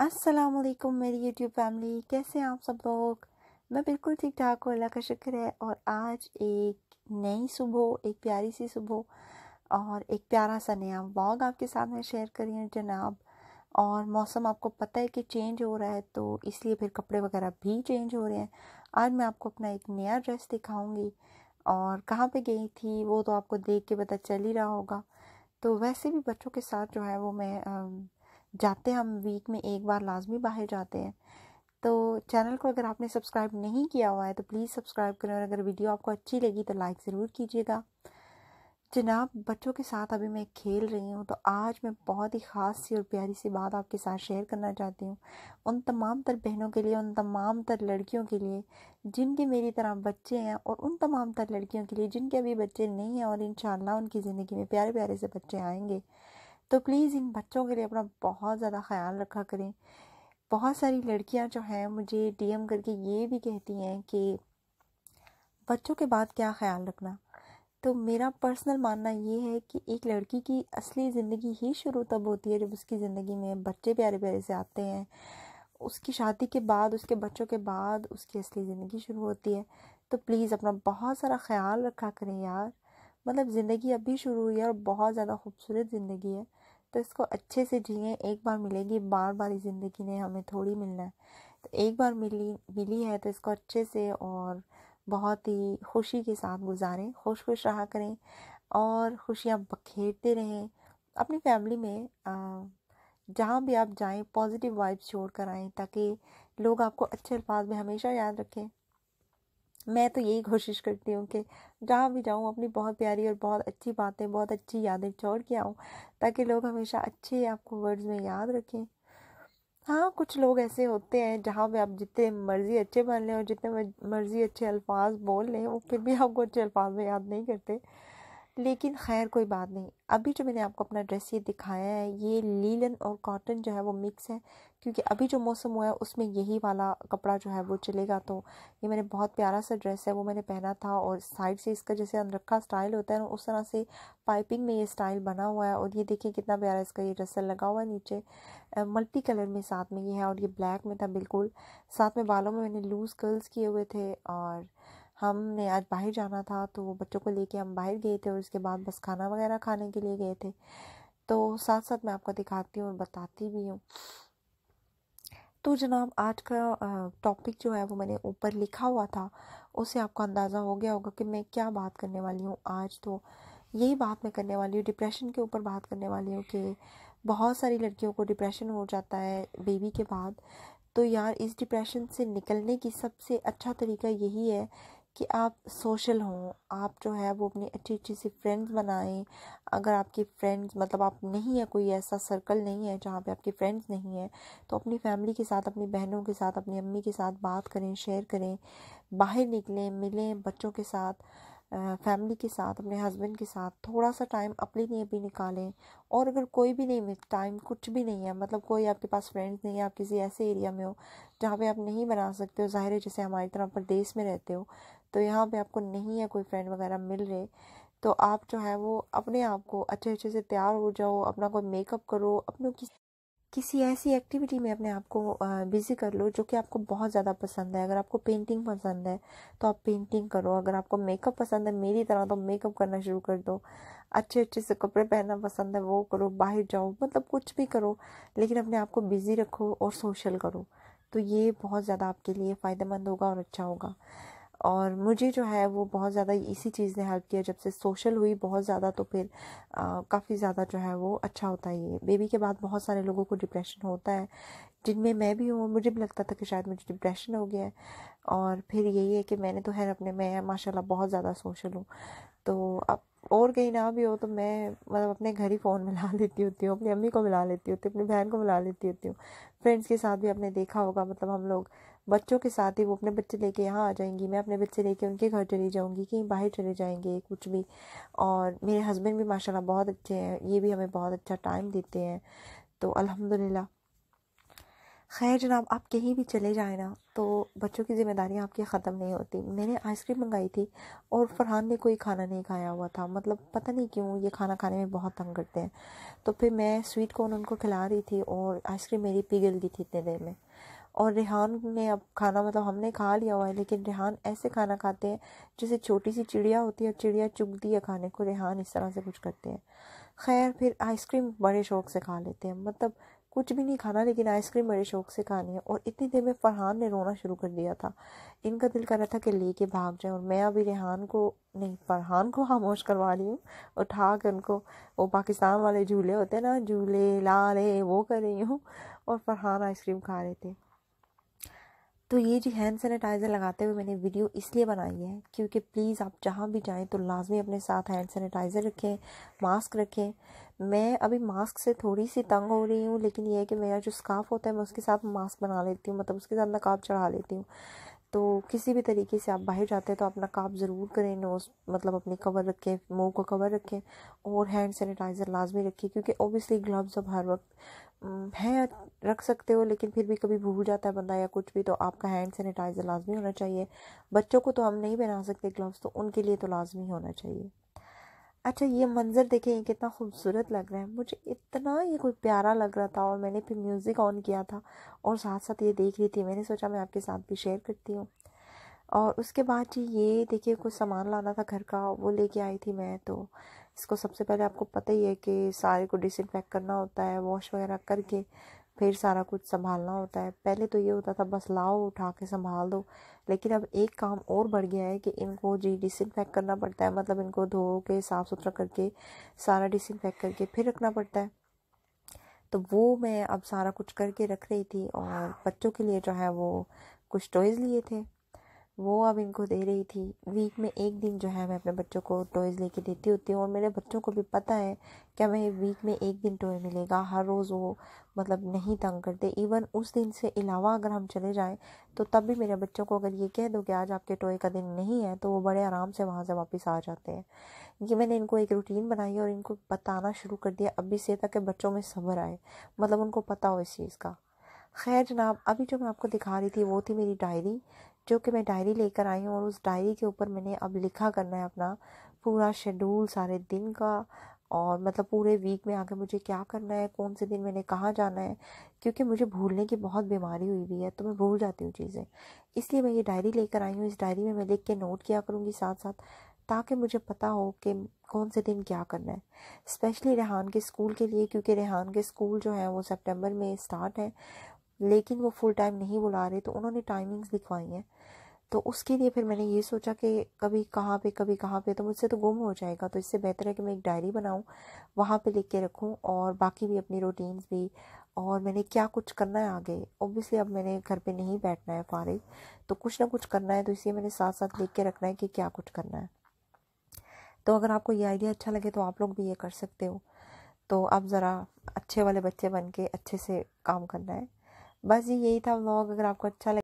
अस्सलाम वालेकुम मेरी यूट्यूब फैमिली कैसे हैं आप सब लोग मैं बिल्कुल ठीक ठाक हूँ अल्लाह का शिक्र है और आज एक नई सुबह एक प्यारी सी सुबह और एक प्यारा सा नया व्लॉग आपके सामने शेयर कर रही हूँ जनाब और मौसम आपको पता है कि चेंज हो रहा है तो इसलिए फिर कपड़े वगैरह भी चेंज हो रहे हैं आज मैं आपको अपना एक नया ड्रेस दिखाऊँगी और कहाँ पर गई थी वो तो आपको देख के पता चल ही रहा होगा तो वैसे भी बच्चों के साथ जो है वो मैं जाते हैं हम वीक में एक बार लाजमी बाहर जाते हैं तो चैनल को अगर आपने सब्सक्राइब नहीं किया हुआ है तो प्लीज़ सब्सक्राइब करें और अगर वीडियो आपको अच्छी लगी तो लाइक ज़रूर कीजिएगा जनाब बच्चों के साथ अभी मैं खेल रही हूँ तो आज मैं बहुत ही ख़ास सी और प्यारी सी बात आपके साथ शेयर करना चाहती हूँ उन तमाम तर बहनों के लिए उन तमाम तर लड़कियों के लिए जिनके मेरी तरह बच्चे हैं और उन तमाम तर लड़कियों के लिए जिनके अभी बच्चे नहीं हैं और इन उनकी ज़िंदगी में प्यारे प्यारे से बच्चे आएंगे तो प्लीज़ इन बच्चों के लिए अपना बहुत ज़्यादा ख्याल रखा करें बहुत सारी लड़कियां जो हैं मुझे डीएम करके ये भी कहती हैं कि बच्चों के बाद क्या ख्याल रखना तो मेरा पर्सनल मानना ये है कि एक लड़की की असली ज़िंदगी ही शुरू तब होती है जब उसकी ज़िंदगी में बच्चे प्यारे प्यारे से आते हैं उसकी शादी के बाद उसके बच्चों के बाद उसकी असली ज़िंदगी शुरू होती है तो प्लीज़ अपना बहुत सारा ख्याल रखा करें यार मतलब ज़िंदगी अभी शुरू हुई है और बहुत ज़्यादा खूबसूरत ज़िंदगी है तो इसको अच्छे से जिए एक बार मिलेगी बार बार इस ज़िंदगी ने हमें थोड़ी मिलना है तो एक बार मिली मिली है तो इसको अच्छे से और बहुत ही खुशी के साथ गुजारें खुश खुश रहा करें और खुशियाँ बखेरते रहें अपनी फैमिली में जहाँ भी आप जाएं पॉजिटिव वाइब्स छोड़ कर आएँ ताकि लोग आपको अच्छे अल्फाज में हमेशा याद रखें मैं तो यही कोशिश करती हूँ कि जहाँ भी जाऊँ अपनी बहुत प्यारी और बहुत अच्छी बातें बहुत अच्छी यादें छोड़ के आऊँ ताकि लोग हमेशा अच्छे आपको वर्ड्स में याद रखें हाँ कुछ लोग ऐसे होते हैं जहाँ पे आप जितने मर्ज़ी अच्छे बन लें और जितने मर्ज़ी अच्छे अल्फाज बोल लें वो फिर भी आपको अच्छे अल्फाज में याद नहीं करते लेकिन खैर कोई बात नहीं अभी जो मैंने आपको अपना ड्रेस ये दिखाया है ये लीलन और कॉटन जो है वो मिक्स है क्योंकि अभी जो मौसम हुआ है उसमें यही वाला कपड़ा जो है वो चलेगा तो ये मैंने बहुत प्यारा सा ड्रेस है वो मैंने पहना था और साइड से इसका जैसे अनरखा स्टाइल होता है ना उस तरह से पाइपिंग में ये स्टाइल बना हुआ है और ये देखिए कितना प्यारा इसका ये रसल लगा हुआ है नीचे मल्टी कलर में साथ में ये है और ये ब्लैक में था बिल्कुल साथ में बालों में मैंने लूज़ कर्ल्स किए हुए थे और हमने आज बाहर जाना था तो बच्चों को लेके हम बाहर गए थे और उसके बाद बस खाना वगैरह खाने के लिए गए थे तो साथ साथ मैं आपको दिखाती हूँ और बताती भी हूँ तो जनाब आज का टॉपिक जो है वो मैंने ऊपर लिखा हुआ था उससे आपको अंदाज़ा हो गया होगा कि मैं क्या बात करने वाली हूँ आज तो यही बात मैं करने वाली हूँ डिप्रेशन के ऊपर बात करने वाली हूँ कि बहुत सारी लड़कियों को डिप्रेशन हो जाता है बेबी के बाद तो यार इस डिप्रेशन से निकलने की सबसे अच्छा तरीका यही है कि आप सोशल हों आप जो है वो अपनी अच्छी अच्छी सी फ्रेंड्स बनाएं अगर आपकी फ्रेंड्स मतलब आप नहीं है कोई ऐसा सर्कल नहीं है जहाँ पे आपकी फ्रेंड्स नहीं है तो अपनी फैमिली के साथ अपनी बहनों के साथ अपनी अम्मी के साथ बात करें शेयर करें बाहर निकलें मिलें बच्चों के साथ फैमिली के साथ अपने हस्बैंड के साथ थोड़ा सा टाइम अपने लिए भी निकालें और अगर कोई भी नहीं मिल टाइम कुछ भी नहीं है मतलब कोई आपके पास फ्रेंड्स नहीं है आप किसी ऐसे एरिया में हो जहाँ पे आप नहीं बना सकते हो ज़ाहिर है जैसे हमारी तरह प्रदेश में रहते हो तो यहाँ पे आपको नहीं है कोई फ्रेंड वगैरह मिल रहे तो आप जो है वो अपने आप को अच्छे अच्छे से तैयार हो जाओ अपना कोई मेकअप करो अपने किस किसी ऐसी एक्टिविटी में अपने आप को बिज़ी कर लो जो कि आपको बहुत ज़्यादा पसंद है अगर आपको पेंटिंग पसंद है तो आप पेंटिंग करो अगर आपको मेकअप पसंद है मेरी तरह तो मेकअप करना शुरू कर दो अच्छे अच्छे से कपड़े पहनना पसंद है वो करो बाहर जाओ मतलब कुछ भी करो लेकिन अपने आप को बिज़ी रखो और सोशल करो तो ये बहुत ज़्यादा आपके लिए फ़ायदेमंद होगा और अच्छा होगा और मुझे जो है वो बहुत ज़्यादा इसी चीज़ ने हेल्प किया जब से सोशल हुई बहुत ज़्यादा तो फिर काफ़ी ज़्यादा जो है वो अच्छा होता है ये बेबी के बाद बहुत सारे लोगों को डिप्रेशन होता है जिनमें मैं भी हूँ मुझे भी लगता था कि शायद मुझे डिप्रेशन हो गया है और फिर यही है कि मैंने तो खैर अपने मैं माशाल्लाह बहुत ज़्यादा सोशल हूँ तो अब और कहीं ना भी हो तो मैं मतलब अपने घर ही फ़ोन मिला लेती होती हूँ अपनी अम्मी को मिला लेती होती हूँ अपनी बहन को मिला लेती होती हूँ फ्रेंड्स के साथ भी आपने देखा होगा मतलब हम लोग बच्चों के साथ ही वो अपने बच्चे लेके यहाँ आ जाएंगी मैं अपने बच्चे लेके उनके घर चली जाऊँगी कहीं बाहर चले जाएंगे कुछ भी और मेरे हस्बैंड भी माशाल्लाह बहुत अच्छे हैं ये भी हमें बहुत अच्छा टाइम देते हैं तो अल्हम्दुलिल्लाह खैर जनाब आप कहीं भी चले जाए ना तो बच्चों की जिम्मेदारियाँ आपकी ख़त्म नहीं होती मैंने आइसक्रीम मंगाई थी और फरहान ने कोई खाना नहीं खाया हुआ था मतलब पता नहीं क्यों ये खाना खाने में बहुत तंग करते हैं तो फिर मैं स्वीट कॉर्न उनको खिला रही थी और आइसक्रीम मेरी पिघल गई थी इतने देर में और रेहान ने अब खाना मतलब हमने खा लिया हुआ है लेकिन रेहान ऐसे खाना खाते हैं जैसे छोटी सी चिड़िया होती है और चिड़िया चुगती है खाने को रेहान इस तरह से कुछ करते हैं खैर फिर आइसक्रीम बड़े शौक से खा लेते हैं मतलब कुछ भी नहीं खाना लेकिन आइसक्रीम बड़े शौक से खानी है और इतनी देर में फरहान ने रोना शुरू कर दिया था इनका दिल कर रहा था कि लेके भाग जाए और मैं अभी रेहान को नहीं फरहान को खामोश करवा रही हूँ उठा कर उनको वो पाकिस्तान वाले झूले होते हैं ना झूले ला रहे वो कर रही हूँ और फरहान आइसक्रीम खा रहे थे तो ये जो हैंड सैनिटाइज़र लगाते हुए मैंने वीडियो इसलिए बनाई है क्योंकि प्लीज़ आप जहाँ भी जाएँ तो लाजमी अपने साथ हैंड सैनिटाइज़र रखें मास्क रखें मैं अभी मास्क से थोड़ी सी तंग हो रही हूँ लेकिन यह है कि मेरा जो स्काफ होता है मैं उसके साथ मास्क बना लेती हूँ मतलब उसके साथ नकाब चढ़ा लेती हूँ तो किसी भी तरीके से आप बाहर जाते हैं तो अपना काम ज़रूर करें नोस मतलब अपनी कवर रखें मुंह को कवर रखें और हैंड सैनिटाइज़र लाजमी रखें क्योंकि ओबियसली ग्लव्स अब हर वक्त है रख सकते हो लेकिन फिर भी कभी भूल जाता है बंदा या कुछ भी तो आपका हैंड सैनिटाइज़र लाजमी होना चाहिए बच्चों को तो हम नहीं पहना सकते ग्लव्स तो उनके लिए तो लाजमी होना चाहिए अच्छा ये मंज़र देखें ये कितना खूबसूरत लग रहा है मुझे इतना ये कोई प्यारा लग रहा था और मैंने फिर म्यूज़िक ऑन किया था और साथ साथ ये देख रही थी मैंने सोचा मैं आपके साथ भी शेयर करती हूँ और उसके बाद जी ये देखिए कुछ सामान लाना था घर का वो लेके आई थी मैं तो इसको सबसे पहले आपको पता ही है कि सारे को डिसइनफेक्ट करना होता है वॉश वगैरह करके फिर सारा कुछ संभालना होता है पहले तो ये होता था बस लाओ उठा के संभाल दो लेकिन अब एक काम और बढ़ गया है कि इनको जी डिसइनफेक्ट करना पड़ता है मतलब इनको धो के साफ़ सुथरा करके सारा डिसइनफेक्ट करके फिर रखना पड़ता है तो वो मैं अब सारा कुछ करके रख रही थी और बच्चों के लिए जो है वो कुछ टॉयज़ लिए थे वो अब इनको दे रही थी वीक में एक दिन जो है मैं अपने बच्चों को टॉयज़ लेके देती होती हूँ और मेरे बच्चों को भी पता है कि हमें वीक में एक दिन टॉय मिलेगा हर रोज़ वो मतलब नहीं तंग करते इवन उस दिन से अलावा अगर हम चले जाएं तो तब भी मेरे बच्चों को अगर ये कह दो कि आज आपके टॉय का दिन नहीं है तो वो बड़े आराम से वहाँ से वापस आ जाते हैं ये मैंने इनको एक रूटीन बनाई और इनको बताना शुरू कर दिया अभी से ताकि बच्चों में सब्र आए मतलब उनको पता हो इस चीज़ का खैर जनाब अभी जो मैं आपको दिखा रही थी वो थी मेरी डायरी जो कि मैं डायरी लेकर आई हूँ और उस डायरी के ऊपर मैंने अब लिखा करना है अपना पूरा शेड्यूल सारे दिन का और मतलब पूरे वीक में आकर मुझे क्या करना है कौन से दिन मैंने कहाँ जाना है क्योंकि मुझे भूलने की बहुत बीमारी हुई हुई है तो मैं भूल जाती हूँ चीज़ें इसलिए मैं ये डायरी लेकर आई हूँ इस डायरी में मैं लिख के नोट किया करूँगी साथ साथ ताकि मुझे पता हो कि कौन से दिन क्या करना है स्पेशली रेहान के स्कूल के लिए क्योंकि रेहान के स्कूल जो है वो सितंबर में स्टार्ट है लेकिन वो फुल टाइम नहीं बुला रहे तो उन्होंने टाइमिंग्स दिखवाई हैं तो उसके लिए फिर मैंने ये सोचा कि कभी कहाँ पे कभी कहाँ पे तो मुझसे तो गुम हो जाएगा तो इससे बेहतर है कि मैं एक डायरी बनाऊँ वहाँ पे लिख के रखूँ और बाकी भी अपनी रूटीन्स भी और मैंने क्या कुछ करना है आगे ओबियसली अब मैंने घर पे नहीं बैठना है फारिग तो कुछ ना कुछ करना है तो इसलिए मैंने साथ साथ लिख के रखना है कि क्या कुछ करना है तो अगर आपको ये आइडिया अच्छा लगे तो आप लोग भी ये कर सकते हो तो अब ज़रा अच्छे वाले बच्चे बन के अच्छे से काम करना है बस यही था व्लॉग अगर आपको अच्छा लगे